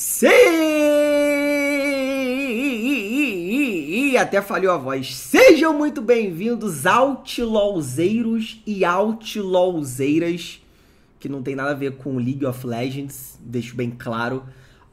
Sim! Até falhou a voz. Sejam muito bem-vindos, outlaws e outlaws que não tem nada a ver com League of Legends, deixo bem claro.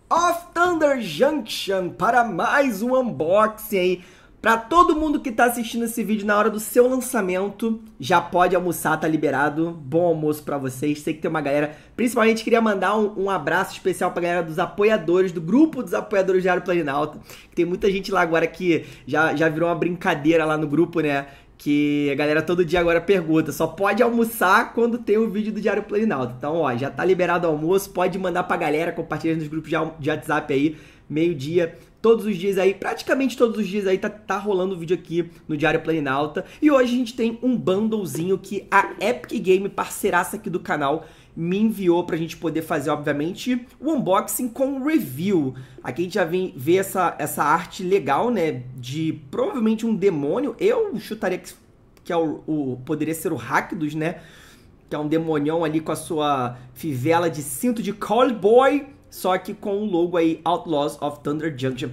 Off Thunder Junction para mais um unboxing aí. Para todo mundo que está assistindo esse vídeo na hora do seu lançamento, já pode almoçar, tá liberado. Bom almoço para vocês. Sei que tem uma galera. Principalmente queria mandar um, um abraço especial para a galera dos apoiadores, do grupo dos apoiadores do Aero Planalto. Tem muita gente lá agora que já, já virou uma brincadeira lá no grupo, né? que a galera todo dia agora pergunta, só pode almoçar quando tem o um vídeo do Diário Planalto. Então, ó, já tá liberado o almoço, pode mandar pra galera, compartilha nos grupos de WhatsApp aí, meio-dia todos os dias aí, praticamente todos os dias aí tá, tá rolando vídeo aqui no Diário Planinalta. E hoje a gente tem um bundlezinho que a Epic Game, parceiraça aqui do canal, me enviou pra gente poder fazer, obviamente, o unboxing com review. Aqui a gente já vem ver essa, essa arte legal, né, de provavelmente um demônio. Eu chutaria que, que é o, o poderia ser o Rakdos, né, que é um demonião ali com a sua fivela de cinto de callboy só que com o logo aí Outlaws of Thunder Junction.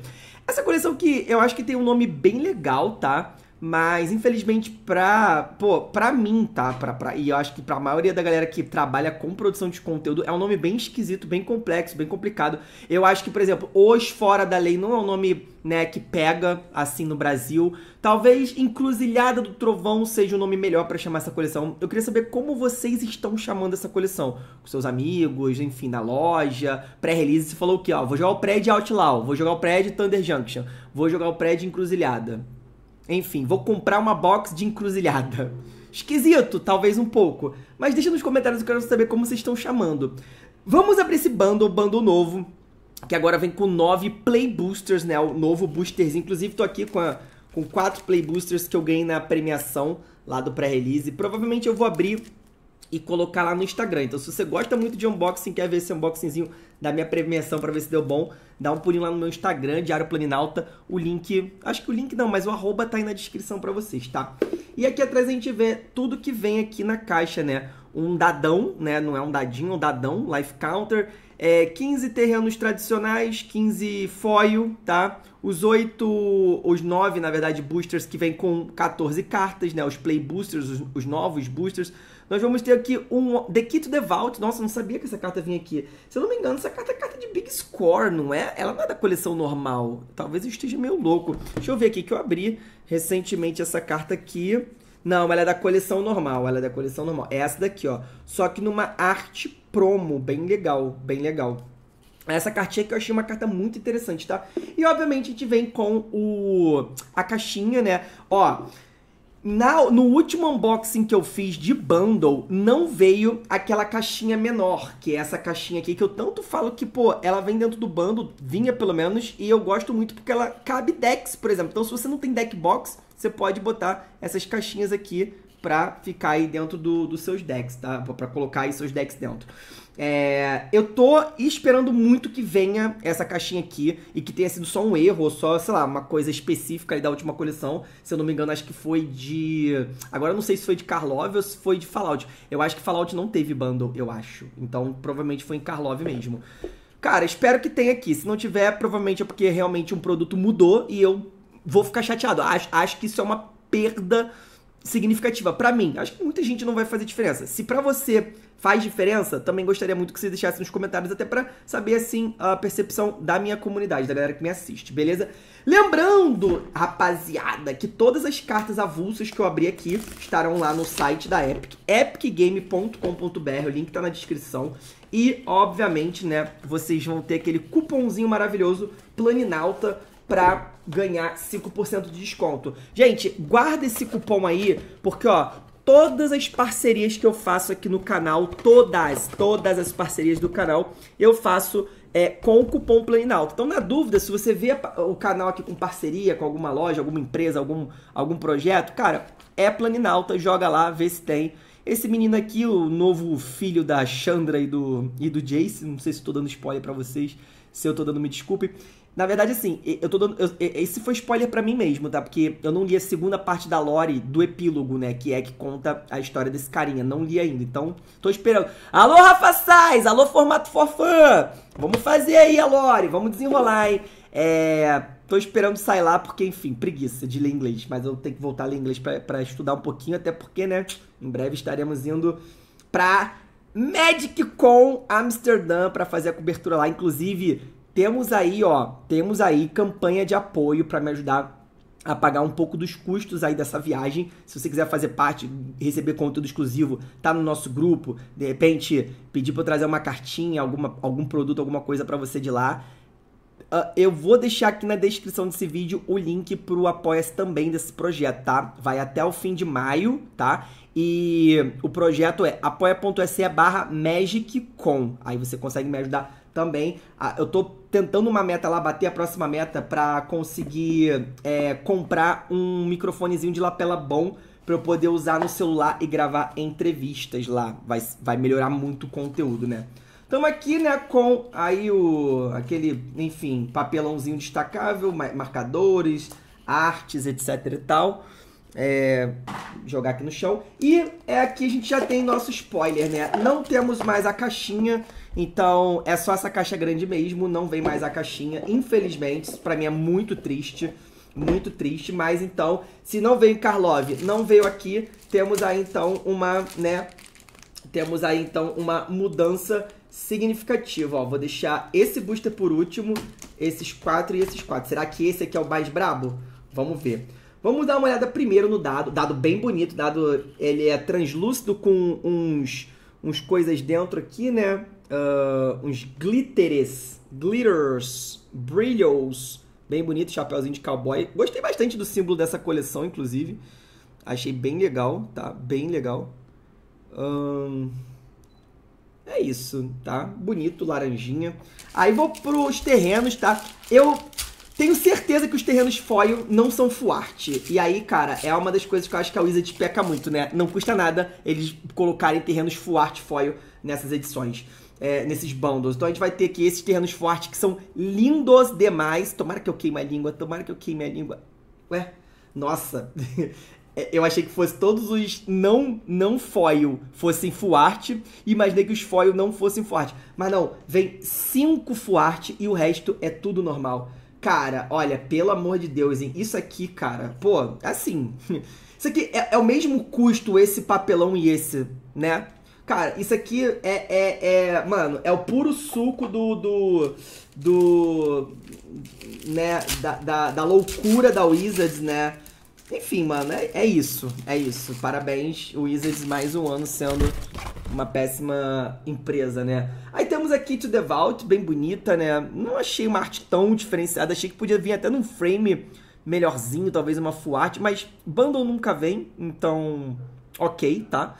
Essa coleção que eu acho que tem um nome bem legal, tá? Mas, infelizmente, pra. Pô, pra mim, tá? Pra, pra, e eu acho que pra maioria da galera que trabalha com produção de conteúdo, é um nome bem esquisito, bem complexo, bem complicado. Eu acho que, por exemplo, os fora da lei não é um nome, né, que pega assim no Brasil. Talvez Encruzilhada do Trovão seja o um nome melhor para chamar essa coleção. Eu queria saber como vocês estão chamando essa coleção. Com seus amigos, enfim, na loja. Pré-release, você falou o quê? Ó, vou jogar o prédio Outlaw, vou jogar o prédio Thunder Junction, vou jogar o prédio Encruzilhada. Enfim, vou comprar uma box de encruzilhada. Esquisito, talvez um pouco. Mas deixa nos comentários, eu quero saber como vocês estão chamando. Vamos abrir esse bundle, bundle novo, que agora vem com nove Play Boosters, né? O novo boosters. Inclusive, tô aqui com, a, com quatro Play Boosters que eu ganhei na premiação lá do pré-release. Provavelmente eu vou abrir e colocar lá no Instagram. Então, se você gosta muito de unboxing, quer ver esse unboxingzinho da minha premiação para ver se deu bom, dá um pulinho lá no meu Instagram, Diário Planinalta. O link, acho que o link não, mas o arroba tá aí na descrição para vocês, tá? E aqui atrás a gente vê tudo que vem aqui na caixa, né? Um dadão, né? Não é um dadinho, um dadão, life counter. É, 15 terrenos tradicionais, 15 foil, tá? Os oito, os nove, na verdade, boosters que vem com 14 cartas, né? Os play boosters, os, os novos boosters. Nós vamos ter aqui um The Key the Vault. Nossa, não sabia que essa carta vinha aqui. Se eu não me engano, essa carta é carta de Big Score, não é? Ela não é da coleção normal. Talvez eu esteja meio louco. Deixa eu ver aqui que eu abri recentemente essa carta aqui. Não, ela é da coleção normal, ela é da coleção normal. É essa daqui, ó. Só que numa arte promo, bem legal, bem legal. Essa cartinha que eu achei uma carta muito interessante, tá? E obviamente a gente vem com o a caixinha, né? Ó, na, no último unboxing que eu fiz de bundle, não veio aquela caixinha menor, que é essa caixinha aqui que eu tanto falo que, pô, ela vem dentro do bundle, vinha pelo menos, e eu gosto muito porque ela cabe decks, por exemplo. Então, se você não tem deck box, você pode botar essas caixinhas aqui pra ficar aí dentro do, dos seus decks, tá? Pra colocar aí seus decks dentro. É, eu tô esperando muito que venha essa caixinha aqui e que tenha sido só um erro, ou só, sei lá, uma coisa específica da última coleção. Se eu não me engano, acho que foi de. Agora eu não sei se foi de Karlov ou se foi de Fallout. Eu acho que Fallout não teve bundle, eu acho. Então provavelmente foi em Karlov mesmo. Cara, espero que tenha aqui. Se não tiver, provavelmente é porque realmente um produto mudou e eu vou ficar chateado. Acho, acho que isso é uma perda significativa. Para mim, acho que muita gente não vai fazer diferença. Se para você faz diferença, também gostaria muito que você deixasse nos comentários, até para saber, assim, a percepção da minha comunidade, da galera que me assiste, beleza? Lembrando, rapaziada, que todas as cartas avulsas que eu abri aqui estarão lá no site da Epic, epicgame.com.br, o link tá na descrição. E, obviamente, né, vocês vão ter aquele cupomzinho maravilhoso, Planinalta, pra ganhar 5% de desconto. Gente, guarda esse cupom aí, porque ó, todas as parcerias que eu faço aqui no canal, todas, todas as parcerias do canal, eu faço é, com o cupom Planinalto. Então, na dúvida, se você vê o canal aqui com parceria, com alguma loja, alguma empresa, algum, algum projeto, cara, é Planinalta, joga lá, vê se tem. Esse menino aqui, o novo filho da Chandra e do, e do Jace, não sei se estou dando spoiler para vocês, se eu estou dando, me desculpe. Na verdade, assim, eu tô dando. Eu, esse foi spoiler para mim mesmo, tá? Porque eu não li a segunda parte da Lore do epílogo, né? Que é que conta a história desse carinha. Não li ainda. Então, tô esperando. Alô, Rafa Sais! Alô, formato forfã! Vamos fazer aí a Lore! Vamos desenrolar, hein? É. Tô esperando sair lá, porque, enfim, preguiça de ler inglês. Mas eu tenho que voltar a ler inglês para estudar um pouquinho, até porque, né? Em breve estaremos indo pra Magic Con Amsterdã para fazer a cobertura lá. Inclusive temos aí, ó, temos aí campanha de apoio para me ajudar a pagar um pouco dos custos aí dessa viagem. Se você quiser fazer parte, receber conteúdo exclusivo, tá no nosso grupo, de repente pedir para eu trazer uma cartinha, alguma, algum produto, alguma coisa para você de lá. Uh, eu vou deixar aqui na descrição desse vídeo o link pro apoia-se também desse projeto, tá? Vai até o fim de maio, tá? E o projeto é apoia.se barra Aí você consegue me ajudar também. Eu tô tentando uma meta lá, bater a próxima meta para conseguir é, comprar um microfonezinho de lapela bom para eu poder usar no celular e gravar entrevistas lá. Vai, vai melhorar muito o conteúdo, né? Estamos aqui, né, com aí o aquele, enfim, papelãozinho destacável, marcadores, artes, etc e tal é, jogar aqui no chão. E é aqui a gente já tem nosso spoiler, né? Não temos mais a caixinha, então é só essa caixa grande mesmo, não vem mais a caixinha. Infelizmente, isso pra mim é muito triste, muito triste. Mas então, se não veio Karlov, não veio aqui, temos aí então uma, né? Temos aí então uma mudança significativa, ó. Vou deixar esse booster por último, esses quatro e esses quatro. Será que esse aqui é o mais brabo? Vamos ver. Vamos dar uma olhada primeiro no dado, dado bem bonito, dado ele é translúcido com uns, uns coisas dentro aqui, né? Uh, uns glitteres, glitters, brilhos, bem bonito, chapéuzinho de cowboy. Gostei bastante do símbolo dessa coleção, inclusive. Achei bem legal, tá? Bem legal. Ah, é isso, tá? Bonito, laranjinha. Aí vou pros terrenos, tá? Eu tenho certeza que os terrenos foil não são fuarte. E aí, cara, é uma das coisas que eu acho que a Wizard peca muito, né? Não custa nada eles colocarem terrenos fuarte foil nessas edições. É, nesses bundles. Então a gente vai ter aqui esses terrenos fuarte que são lindos demais. Tomara que eu queime a língua, tomara que eu queime a língua. Ué, nossa. É, eu achei que fosse todos os não não foil fossem fuarte. e Imaginei que os foil não fossem fuarte. Mas não, vem cinco fuarte e o resto é tudo normal. Cara, olha, pelo amor de Deus, hein? Isso aqui, cara, pô, assim. Isso aqui é, é o mesmo custo, esse papelão e esse, né? Cara, isso aqui é, é, é, Mano, é o puro suco do. do. do né? Da, da, da loucura da Wizards, né? Enfim, mano, é, é, isso. É isso. Parabéns, Wizards, mais um ano sendo uma péssima empresa, né? temos aqui To The Vault, bem bonita, né? Não achei uma arte tão diferenciada, achei que podia vir até num frame melhorzinho, talvez uma full art, mas Bundle nunca vem, então ok, tá?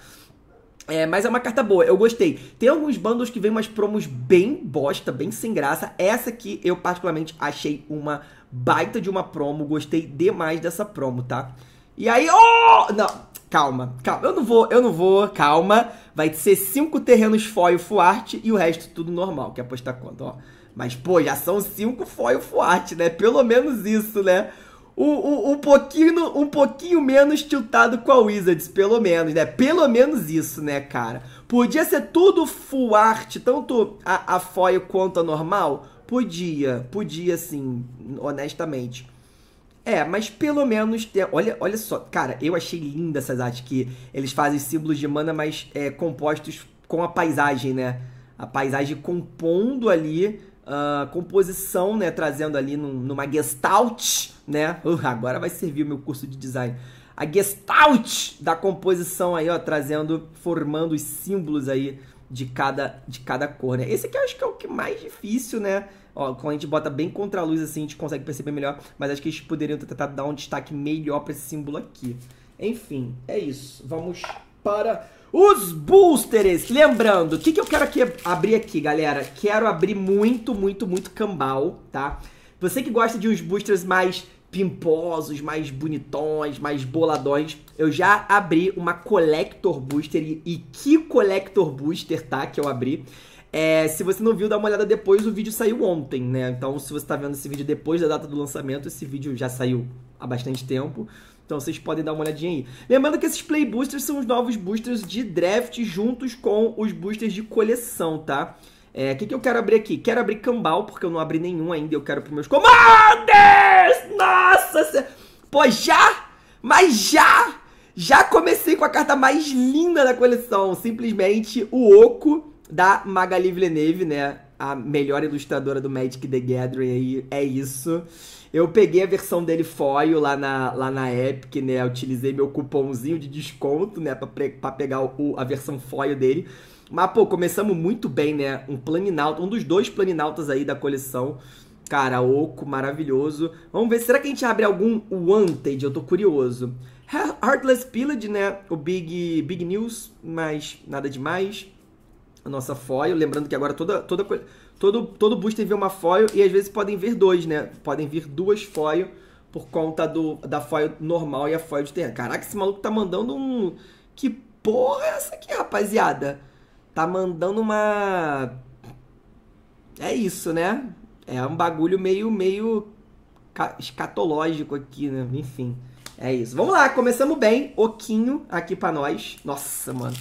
É, mas é uma carta boa, eu gostei. Tem alguns bundles que vem umas promos bem bosta, bem sem graça. Essa aqui eu particularmente achei uma baita de uma promo, gostei demais dessa promo, tá? E aí, oh! Não, Calma, calma. Eu não vou, eu não vou, calma. Vai ser cinco terrenos foil fuarte e o resto tudo normal, que é apostar quanto, ó. Mas, pô, já são cinco foil fuarte, né? Pelo menos isso, né? Um, um, um, pouquinho, um pouquinho menos tiltado com a Wizards, pelo menos, né? Pelo menos isso, né, cara? Podia ser tudo full art, tanto a, a foil quanto a normal? Podia, podia sim, honestamente. É, mas pelo menos. Olha, olha só, cara, eu achei linda essas artes que eles fazem símbolos de mana, mas é, compostos com a paisagem, né? A paisagem compondo ali a uh, composição, né? Trazendo ali num, numa gestalt, né? Uh, agora vai servir o meu curso de design. A gestalt da composição aí, ó, trazendo, formando os símbolos aí de cada, de cada cor, né? Esse aqui eu acho que é o que mais difícil, né? Ó, quando a gente bota bem contra a luz assim, a gente consegue perceber melhor, mas acho que eles poderiam tentar dar um destaque melhor para esse símbolo aqui. Enfim, é isso. Vamos para os boosters. Lembrando, o que, que eu quero aqui, abrir aqui, galera? Quero abrir muito, muito, muito cambal, tá? Você que gosta de uns boosters mais pimposos, mais bonitões, mais boladões. Eu já abri uma Collector Booster e, e que Collector Booster, tá? Que eu abri. É, se você não viu, dá uma olhada depois, o vídeo saiu ontem, né? Então, se você está vendo esse vídeo depois da data do lançamento, esse vídeo já saiu há bastante tempo. Então vocês podem dar uma olhadinha aí. Lembrando que esses Play Boosters são os novos boosters de draft juntos com os boosters de coleção, tá? É, o é, que, que eu quero abrir aqui? Quero abrir Cambal, porque eu não abri nenhum ainda. Eu quero pros meus comandos! Nossa! Se... Pô, já? Mas já? Já comecei com a carta mais linda da coleção. Simplesmente o Oco da Magali Villeneuve, né? A melhor ilustradora do Magic the Gathering aí, é isso. Eu peguei a versão dele foil lá na, lá na Epic, né? utilizei meu cupomzinho de desconto, né? Pra, pra pegar o, a versão foil dele. Mas, pô, começamos muito bem, né? Um Planinauta, um dos dois Planinautas aí da coleção. Cara, oco, maravilhoso. Vamos ver, será que a gente abre algum Wanted? Eu tô curioso. Heartless Pillage, né? O Big, Big News, mas nada demais a nossa foil. Lembrando que agora toda, toda, todo, todo booster vê uma foil e às vezes podem vir dois, né? Podem vir duas foil por conta do, da foil normal e a foil de terra. Caraca, esse maluco tá mandando um... Que porra é essa aqui, rapaziada? Tá mandando uma... É isso, né? É um bagulho meio, meio escatológico aqui, né? Enfim, é isso. Vamos lá, começamos bem. Oquinho aqui pra nós. Nossa, mano.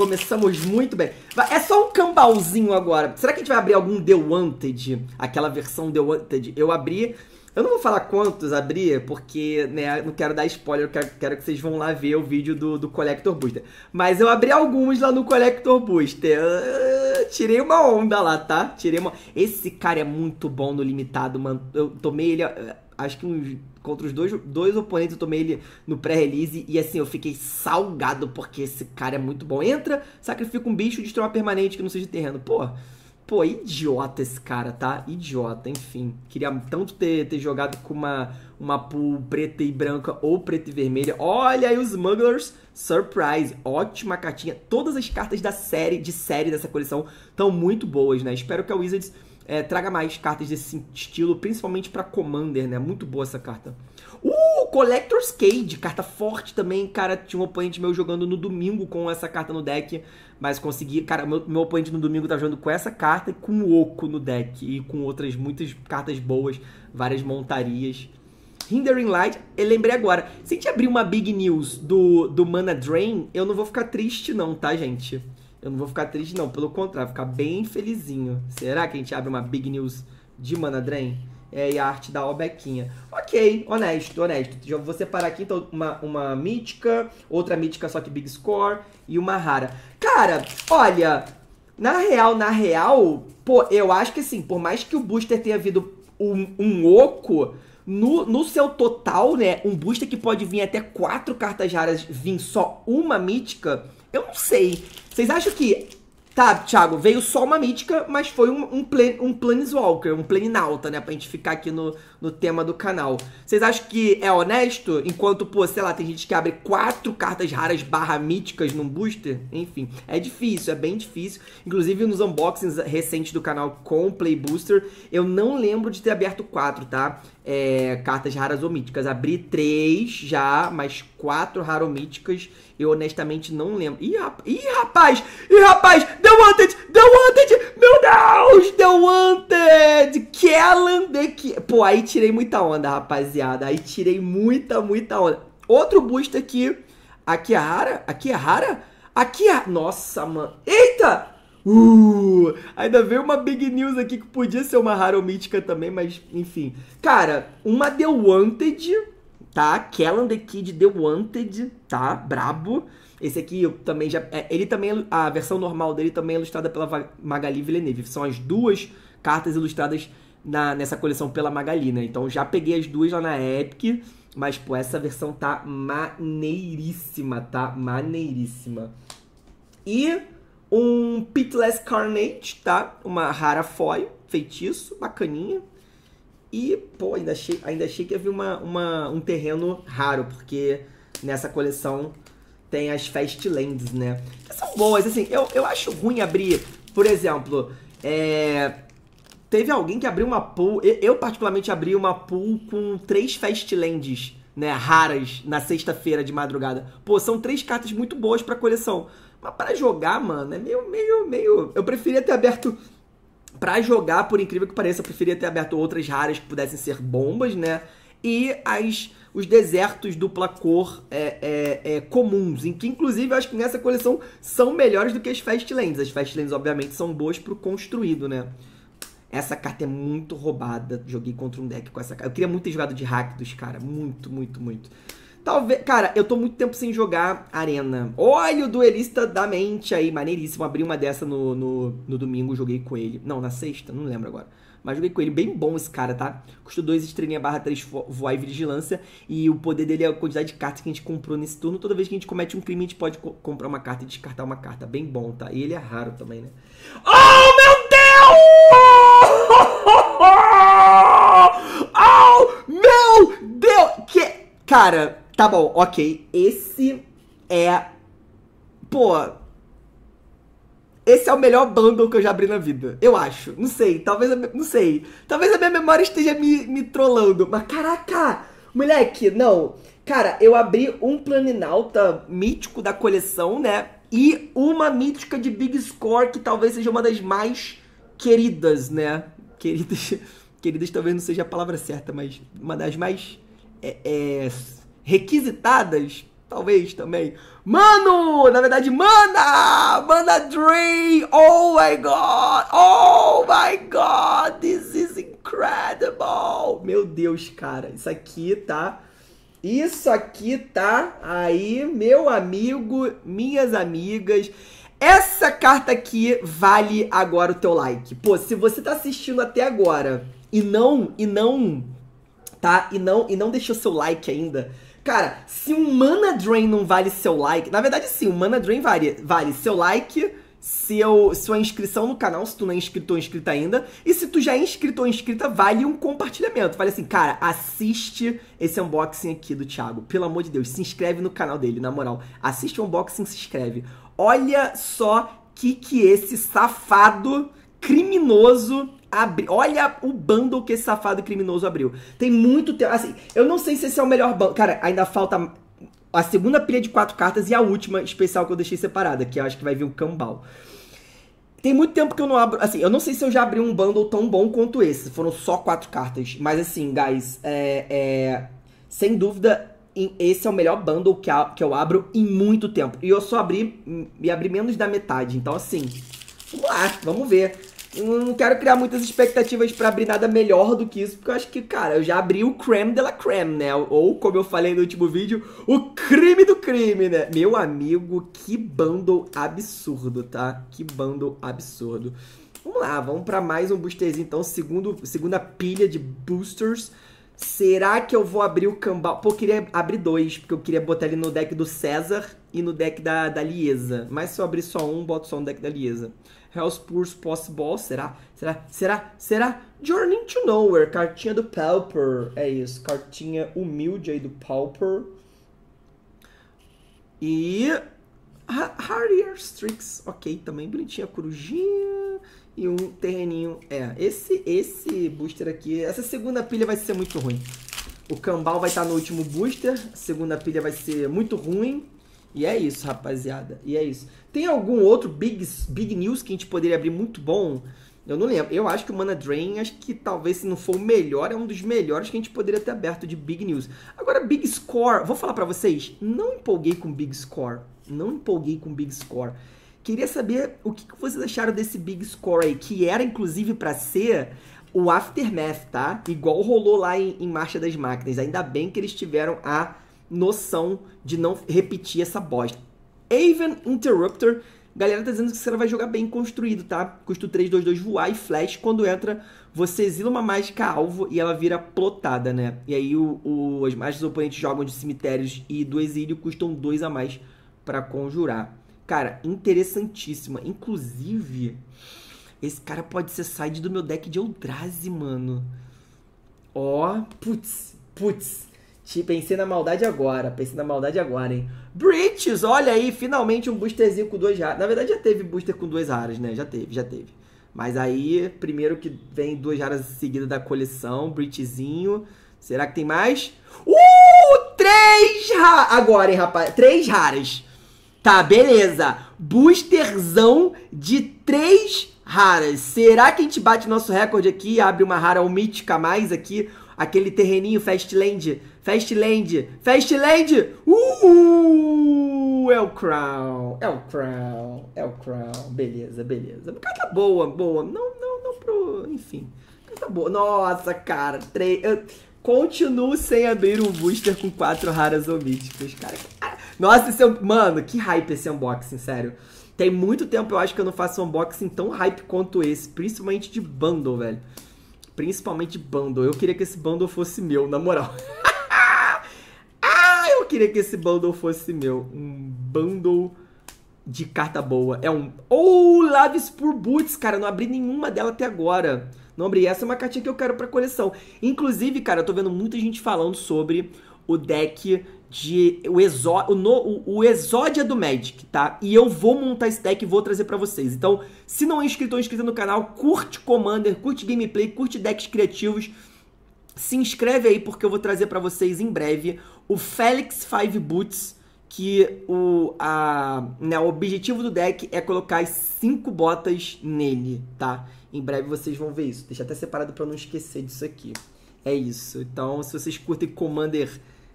Começamos muito bem. É só um cambalzinho agora. Será que a gente vai abrir algum The Wanted? Aquela versão The Wanted. Eu abri. Eu não vou falar quantos abri, porque né, não quero dar spoiler, eu quero, quero, que vocês vão lá ver o vídeo do, do Collector Booster. Mas eu abri alguns lá no Collector Booster tirei uma onda lá, tá? Tirei uma. Esse cara é muito bom no limitado, mano. Eu tomei ele, eh, acho que uns contra os dois, dois oponentes, eu tomei ele no pré-release e assim, eu fiquei salgado porque esse cara é muito bom. Entra, sacrifica um bicho, destrói uma permanente que não seja terreno. Pô, Pô, idiota esse cara, tá? Idiota, enfim. Queria tanto ter, ter jogado com uma, uma pool preta e branca ou preta e vermelha. Olha aí os Smugglers Surprise. Ótima cartinha. Todas as cartas da série, de série dessa coleção, estão muito boas, né? Espero que a Wizards é, traga mais cartas desse estilo, principalmente para Commander, né? Muito boa essa carta. Uh, Collector's Cage, carta forte também. Cara, tinha um oponente meu jogando no domingo com essa carta no deck, mas consegui. Cara, meu, meu oponente no domingo tá jogando com essa carta e com o Oco no deck, e com outras muitas cartas boas, várias montarias. Hindering Light, eu lembrei agora. Se a gente abrir uma Big News do, do Mana Drain, eu não vou ficar triste, não, tá, gente? Eu não vou ficar triste, não. Pelo contrário, ficar bem felizinho. Será que a gente abre uma Big News de Mana Drain? é, e a arte da Albequinha. Ok, honesto, honesto. Já vou separar aqui, então, uma, uma mítica, outra mítica só que big score e uma rara. Cara, olha, na real, na real, pô, eu acho que assim, por mais que o booster tenha vindo um, um oco, no, no seu total, né, um booster que pode vir até quatro cartas raras, vir só uma mítica, eu não sei. Vocês acham que Tá, Thiago, veio só uma mítica, mas foi um, um, plan, um Planeswalker, um Planinauta, né? Pra gente ficar aqui no, no tema do canal. Vocês acham que é honesto? Enquanto, pô, sei lá, tem gente que abre quatro cartas raras barra míticas num booster? Enfim, é difícil, é bem difícil. Inclusive, nos unboxings recentes do canal com Play Booster, eu não lembro de ter aberto quatro, tá? É, cartas raras ou míticas. Abri três já, mas quatro raras ou míticas. Eu honestamente não lembro. Ih, rapaz! Ih, rapaz! Ih, rapaz! The Wanted! The Wanted! Meu Deus! The Wanted! Kellan é de que... Pô, aí tirei muita onda, rapaziada. Aí tirei muita, muita onda. Outro boost aqui. Aqui é rara? Aqui é rara? Aqui é... Nossa, mano. Eita! Uh, ainda veio uma big news aqui que podia ser uma rara ou mítica também, mas enfim. Cara, uma The Wanted tá? Kellan the Kid The Wanted, tá? Brabo. Esse aqui eu também já. É, ele também. É a versão normal dele também é ilustrada pela Magali Villeneuve. São as duas cartas ilustradas na, nessa coleção pela Magali, né? Então já peguei as duas lá na Epic. Mas, pô, essa versão tá maneiríssima, tá? Maneiríssima. E um Pitless Carnage, tá? Uma rara foil, feitiço, bacaninha. E, pô, ainda achei, ainda achei que havia uma, uma, um terreno raro, porque nessa coleção tem as Fastlands, né? Que são boas, assim, eu, eu acho ruim abrir, por exemplo, é... Teve alguém que abriu uma pool, eu, particularmente abri uma pool com três Fastlands, né, raras, na sexta-feira de madrugada. Pô, são três cartas muito boas pra coleção. Mas para jogar, mano, é meio, meio, meio... Eu preferia ter aberto para jogar, por incrível que pareça, eu preferia ter aberto outras raras que pudessem ser bombas, né? E as, os desertos dupla cor é, é, é, comuns, em que inclusive eu acho que nessa coleção são melhores do que as Fastlands. As Fastlands, obviamente, são boas pro construído, né? Essa carta é muito roubada. Joguei contra um deck com essa carta. Eu queria muito ter jogado de dos cara. Muito, muito, muito. Talvez. Cara, eu tô muito tempo sem jogar Arena. Olha o duelista da mente aí, maneiríssimo. Abri uma dessa no, no, no domingo, joguei com ele. Não, na sexta, não lembro agora. Mas joguei com ele, bem bom esse cara, tá? Custou 2 estrelinha barra 3 voar e vigilância. E o poder dele é a quantidade de cartas que a gente comprou nesse turno. Toda vez que a gente comete um crime, a gente pode co comprar uma carta e descartar uma carta. Bem bom, tá? E ele é raro também, né? Oh, meu Deus! Oh, meu Deus! Que... Cara, Tá bom, ok. Esse é. Pô. Esse é o melhor bundle que eu já abri na vida. Eu acho. Não sei. Talvez. Não sei. Talvez a minha memória esteja me, me trollando. Mas caraca! Moleque, não. Cara, eu abri um Planinauta mítico da coleção, né? E uma mítica de Big Score, que talvez seja uma das mais queridas, né? Queridas. Queridas talvez não seja a palavra certa, mas uma das mais. É, é, requisitadas, talvez também. Mano, na verdade, manda! Manda Dre! Oh my god! Oh my god! This is incredible! Meu Deus, cara, isso aqui tá. Isso aqui tá aí, meu amigo, minhas amigas. Essa carta aqui vale agora o teu like. Pô, se você tá assistindo até agora e não e não tá e não e não deixou seu like ainda, Cara, se um Mana Drain não vale seu like. Na verdade, sim, o um Mana Drain vale, vale seu like, seu, sua inscrição no canal, se tu não é inscrito ou inscrita ainda. E se tu já é inscrito ou inscrita, vale um compartilhamento. Vale assim, cara, assiste esse unboxing aqui do Thiago. Pelo amor de Deus, se inscreve no canal dele, na moral. Assiste o unboxing, se inscreve. Olha só que que esse safado criminoso Abri... Olha o bundle que esse safado criminoso abriu. Tem muito tempo. Assim, eu não sei se esse é o melhor bundle. Cara, ainda falta a segunda pilha de quatro cartas e a última especial que eu deixei separada, que eu acho que vai vir o cambal. Tem muito tempo que eu não abro. Assim, eu não sei se eu já abri um bundle tão bom quanto esse. Foram só quatro cartas. Mas assim, guys, é, é... sem dúvida, esse é o melhor bundle que, que eu abro em muito tempo. E eu só abri e abri menos da metade. Então, assim, vamos lá, vamos ver não quero criar muitas expectativas para abrir nada melhor do que isso, porque eu acho que, cara, eu já abri o creme de la creme, né? Ou, como eu falei no último vídeo, o crime do crime, né? Meu amigo, que bundle absurdo, tá? Que bundle absurdo. Vamos lá, vamos para mais um boosterzinho, então. Segundo, segunda pilha de boosters. Será que eu vou abrir o Cambal? Pô, eu queria abrir dois, porque eu queria botar ele no deck do César e no deck da, da Liesa. Mas se eu abrir só um, boto só no deck da Liesa. Hells Purs Possible, será? Será? Será? Será? Journey to Nowhere, cartinha do Pauper, é isso, cartinha humilde aí do Pauper. E Harrier Strix, ok, também bonitinha, corujinha e um terreninho. É, esse esse booster aqui, essa segunda pilha vai ser muito ruim. O Cambal vai estar no último booster, a segunda pilha vai ser muito ruim. E é isso, rapaziada. E é isso. Tem algum outro big, big news que a gente poderia abrir muito bom? Eu não lembro. Eu acho que o Mana Drain, acho que talvez se não for o melhor, é um dos melhores que a gente poderia ter aberto de Big News. Agora, Big Score, vou falar para vocês, não empolguei com Big Score. Não empolguei com Big Score. Queria saber o que vocês acharam desse Big Score aí, que era inclusive para ser o Aftermath, tá? Igual rolou lá em, em Marcha das Máquinas. Ainda bem que eles tiveram a noção de não repetir essa bosta. Aven Interrupter, galera tá dizendo que você vai jogar bem construído, tá? Custo 3, 2, 2, voar e flash. Quando entra, você exila uma mágica alvo e ela vira plotada, né? E aí o, o as mágicas dos oponentes jogam de cemitérios e do exílio custam 2 a mais para conjurar. Cara, interessantíssima. Inclusive, esse cara pode ser side do meu deck de Eldrazi, mano. Ó, oh, putz, putz. Te pensei na maldade agora, pensei na maldade agora, hein? Breaches, olha aí, finalmente um boosterzinho com duas raras. Na verdade já teve booster com duas raras, né? Já teve, já teve. Mas aí, primeiro que vem duas raras seguidas da coleção, Breachzinho. Será que tem mais? Uh! Três raras! Agora, hein, rapaz? Três raras. Tá, beleza. Boosterzão de três raras. Será que a gente bate nosso recorde aqui? Abre uma rara ou mítica mais aqui. Aquele terreninho Fastland Fastland! Fastland! Uh! É o Crown! É o Crown! É o Crown! Beleza, beleza. Carta boa, boa. Não, não, não pro. Enfim. Carta boa. Nossa, cara. Tre... Eu continuo sem abrir um booster com quatro raras ou míticas, cara. Nossa, esse é... Mano, que hype esse unboxing, sério. Tem muito tempo eu acho que eu não faço um unboxing tão hype quanto esse. Principalmente de bundle, velho. Principalmente de bundle. Eu queria que esse bundle fosse meu, na moral. queria que esse bundle fosse meu. Um bundle de carta boa. É um... Oh, Laves por Boots, cara. não abri nenhuma dela até agora. Não abri. Essa é uma cartinha que eu quero pra coleção. Inclusive, cara, eu tô vendo muita gente falando sobre o deck de o, exó, o, no, o, Exódia do Magic, tá? E eu vou montar esse deck e vou trazer para vocês. Então, se não é inscrito ou é inscrito no canal, curte Commander, curte gameplay, curte decks criativos. Se inscreve aí porque eu vou trazer para vocês em breve o Felix Five Boots, que o, a, né, o objetivo do deck é colocar as 5 botas nele, tá? Em breve vocês vão ver isso. Deixa até separado para não esquecer disso aqui. É isso. Então, se vocês curtem Commander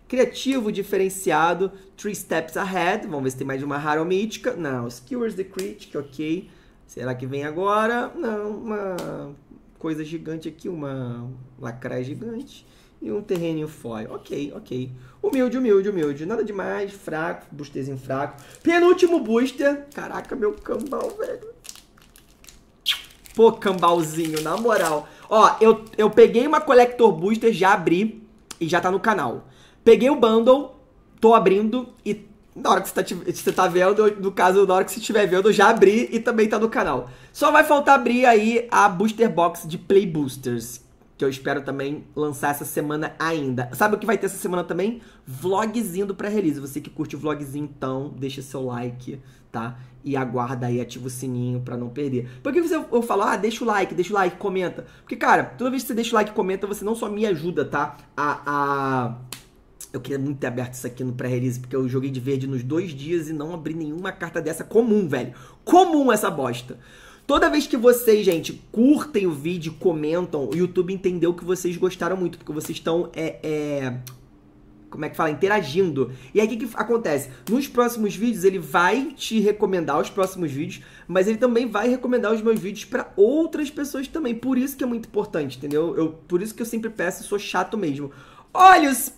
criativo, diferenciado, Three Steps Ahead, vamos ver se tem mais uma rara ou mítica. Não, Skewers the Critic, ok. Será que vem agora? Não, uma coisa gigante aqui, uma lacraia gigante e um terreninho foil. Ok, ok. Humilde, humilde, humilde. Nada demais, fraco, boosterzinho fraco. Penúltimo booster. Caraca, meu cambal, velho. Pô, cambalzinho, na moral. Ó, eu, eu peguei uma Collector Booster, já abri e já tá no canal. Peguei o bundle, tô abrindo e na hora que você tá, você tá vendo, no caso, na hora que você estiver vendo, eu já abri e também tá no canal. Só vai faltar abrir aí a Booster Box de Play Boosters, que eu espero também lançar essa semana ainda. Sabe o que vai ter essa semana também? Vlogzinho do pré-release. Você que curte o vlogzinho, então, deixa seu like, tá? E aguarda aí, ativa o sininho pra não perder. Por que você, eu falo, ah, deixa o like, deixa o like, comenta? Porque, cara, toda vez que você deixa o like e comenta, você não só me ajuda, tá? A. a... Eu queria muito ter aberto isso aqui no pré-release, porque eu joguei de verde nos dois dias e não abri nenhuma carta dessa comum, velho. Comum essa bosta. Toda vez que vocês, gente, curtem o vídeo, comentam, o YouTube entendeu que vocês gostaram muito, porque vocês estão é, é como é que fala, interagindo. E aí o que, que, acontece? Nos próximos vídeos ele vai te recomendar os próximos vídeos, mas ele também vai recomendar os meus vídeos para outras pessoas também. Por isso que é muito importante, entendeu? Eu, por isso que eu sempre peço, sou chato mesmo. Olha os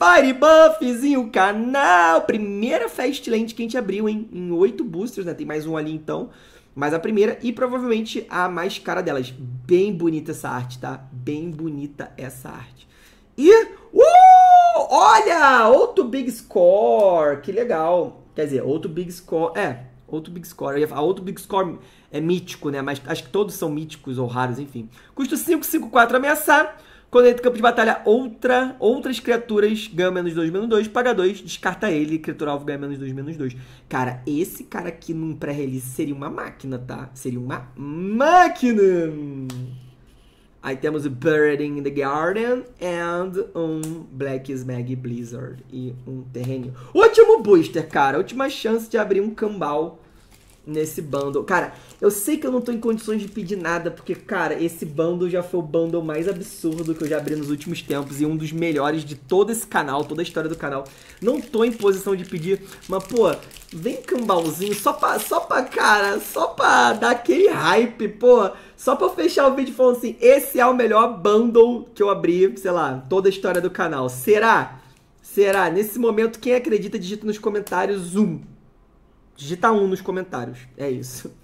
em o canal! Primeira Fastlane que a gente abriu, hein? Em oito boosters, né? Tem mais um ali então. Mas a primeira e provavelmente a mais cara delas. Bem bonita essa arte, tá? Bem bonita essa arte. E. Uh! Olha! Outro Big Score! Que legal! Quer dizer, outro Big Score. É, outro Big Score. Eu ia falar, outro Big Score é mítico, né? Mas acho que todos são míticos ou raros, enfim. custa 5,54 ameaçar. Quando entra no campo de batalha, outra, outras criaturas ganham menos 2, menos 2, paga 2, descarta ele, criatura alvo ganha menos 2, menos 2. Cara, esse cara aqui num pré-release seria uma máquina, tá? Seria uma máquina! Aí temos o Buried in the Garden and um Black Smag Blizzard e um terreno. Último booster, cara. Última chance de abrir um cambal nesse bundle. Cara, eu sei que eu não tô em condições de pedir nada, porque, cara, esse bundle já foi o bundle mais absurdo que eu já abri nos últimos tempos e um dos melhores de todo esse canal, toda a história do canal. Não tô em posição de pedir, mas, pô, vem com um baúzinho só pra, só pra, cara, só pra dar aquele hype, pô. Só pra fechar o vídeo falando assim, esse é o melhor bundle que eu abri, sei lá, toda a história do canal. Será? Será? Nesse momento, quem acredita, digita nos comentários um. Digita um nos comentários. É isso.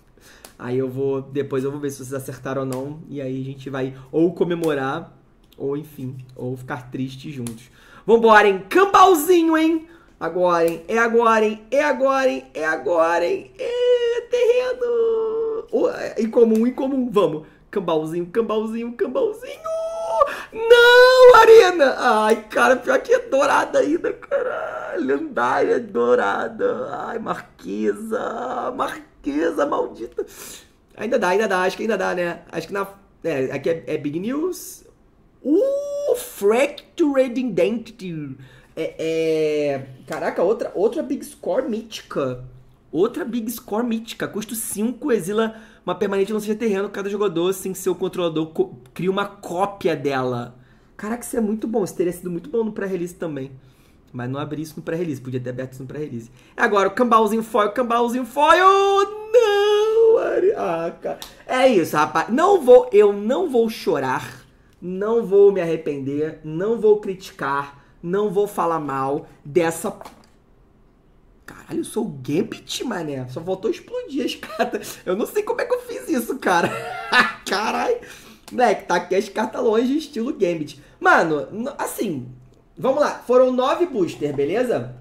Aí eu vou. Depois eu vou ver se vocês acertaram ou não. E aí a gente vai ou comemorar, ou enfim, ou ficar tristes juntos. Vambora, hein? Cambalzinho, hein? Agora, hein? É agora, hein? É agora, hein? É agora, hein? É terreno! Oh, é, incomum, incomum. Vamos. Cambalzinho, cambalzinho, cambalzinho! Não, Arena! Ai, cara, pior que é dourada ainda, caralho. Lendária dourada. Ai, Marquesa. Marquesa, maldita. Ainda dá, ainda dá. Acho que ainda dá, né? Acho que na... É, aqui é, é Big News. Uh, Fractured Identity. É, é... Caraca, outra, outra Big Score mítica. Outra Big Score mítica, custo 5, exila uma permanente no seu terreno, cada jogador, sem seu controlador, co cria uma cópia dela. Caraca, isso é muito bom, isso teria sido muito bom no pré-release também. Mas não abri isso no pré-release, podia ter aberto isso no pré-release. É agora, o cambalzinho foil, cambalzinho foil! Não! Ah, cara. É isso, rapaz. Não vou, eu não vou chorar, não vou me arrepender, não vou criticar, não vou falar mal dessa Caralho, eu sou o Gambit, mané. Só voltou explodir a escada. Eu não sei como é que eu fiz isso, cara. Caralho. Moleque, tá aqui as cartas longe, estilo Gambit. Mano, assim, vamos lá. Foram nove boosters, beleza?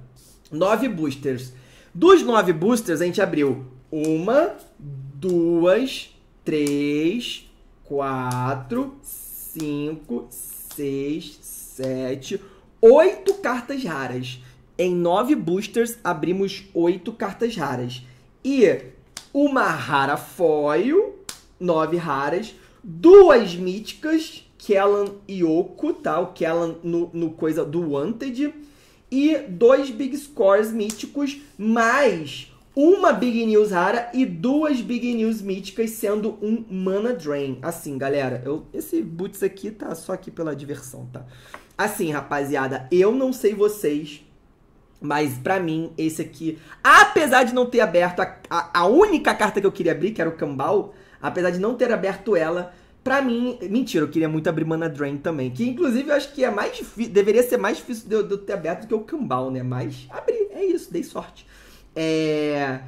Nove boosters. Dos nove boosters, a gente abriu uma, duas, três, quatro, cinco, seis, sete, oito cartas raras. Em nove boosters, abrimos oito cartas raras. E uma rara foil, nove raras, duas míticas, Kellan Oco, tá? O Kellan no, no coisa do Wanted. E dois Big Scores míticos, mais uma Big News rara e duas Big News míticas, sendo um Mana Drain. Assim, galera, eu, esse boots aqui tá só aqui pela diversão, tá? Assim, rapaziada, eu não sei vocês, mas para mim, esse aqui, apesar de não ter aberto a, a, a, única carta que eu queria abrir, que era o Cambal, apesar de não ter aberto ela, para mim, mentira, eu queria muito abrir Mana Drain também, que inclusive eu acho que é mais difícil, deveria ser mais difícil de eu ter aberto do que o Cambal, né? Mas abri, é isso, dei sorte. É...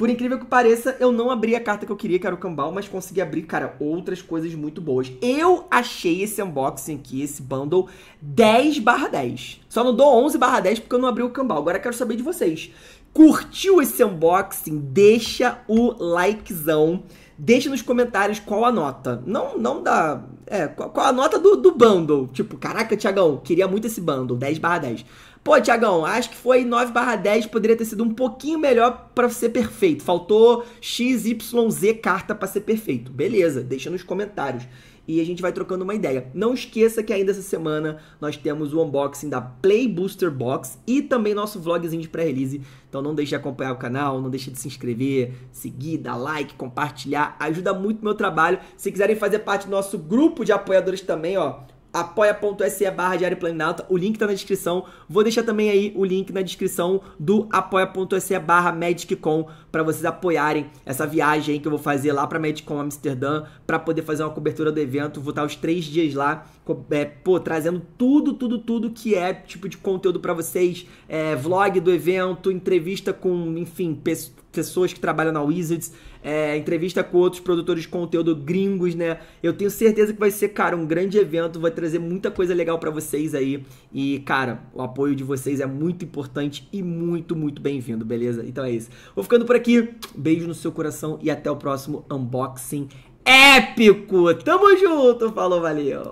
Por incrível que pareça, eu não abri a carta que eu queria, que era o Cambal, mas consegui abrir, cara, outras coisas muito boas. Eu achei esse unboxing aqui, esse bundle, 10 barra 10. Só não dou 11 barra 10 porque eu não abri o Cambal. Agora quero saber de vocês. Curtiu esse unboxing? Deixa o likezão. Deixa nos comentários qual a nota. Não, não dá... É, qual a nota do, do bundle? Tipo, caraca, Tiagão, queria muito esse bundle, 10 barra 10. Pô, Tiagão, acho que foi 9 barra 10, poderia ter sido um pouquinho melhor para ser perfeito. Faltou XYZ carta para ser perfeito. Beleza, deixa nos comentários e a gente vai trocando uma ideia. Não esqueça que ainda essa semana nós temos o unboxing da Play Booster Box e também nosso vlogzinho de pré-release. Então não deixe de acompanhar o canal, não deixe de se inscrever, seguir, dar like, compartilhar, ajuda muito meu trabalho. Se quiserem fazer parte do nosso grupo de apoiadores também, ó, apoia.se barra Diário Planalto, o link tá na descrição. Vou deixar também aí o link na descrição do apoia.se barra MagicCon para vocês apoiarem essa viagem que eu vou fazer lá para MagicCon Amsterdã para poder fazer uma cobertura do evento. Vou estar tá os três dias lá é, pô, trazendo tudo, tudo, tudo que é tipo de conteúdo para vocês, é, vlog do evento, entrevista com, enfim, pessoas pessoas que trabalham na Wizards, é, entrevista com outros produtores de conteúdo gringos, né? Eu tenho certeza que vai ser, cara, um grande evento, vai trazer muita coisa legal para vocês aí. E, cara, o apoio de vocês é muito importante e muito, muito bem-vindo, beleza? Então é isso. Vou ficando por aqui. Beijo no seu coração e até o próximo unboxing épico. Tamo junto, falou, valeu.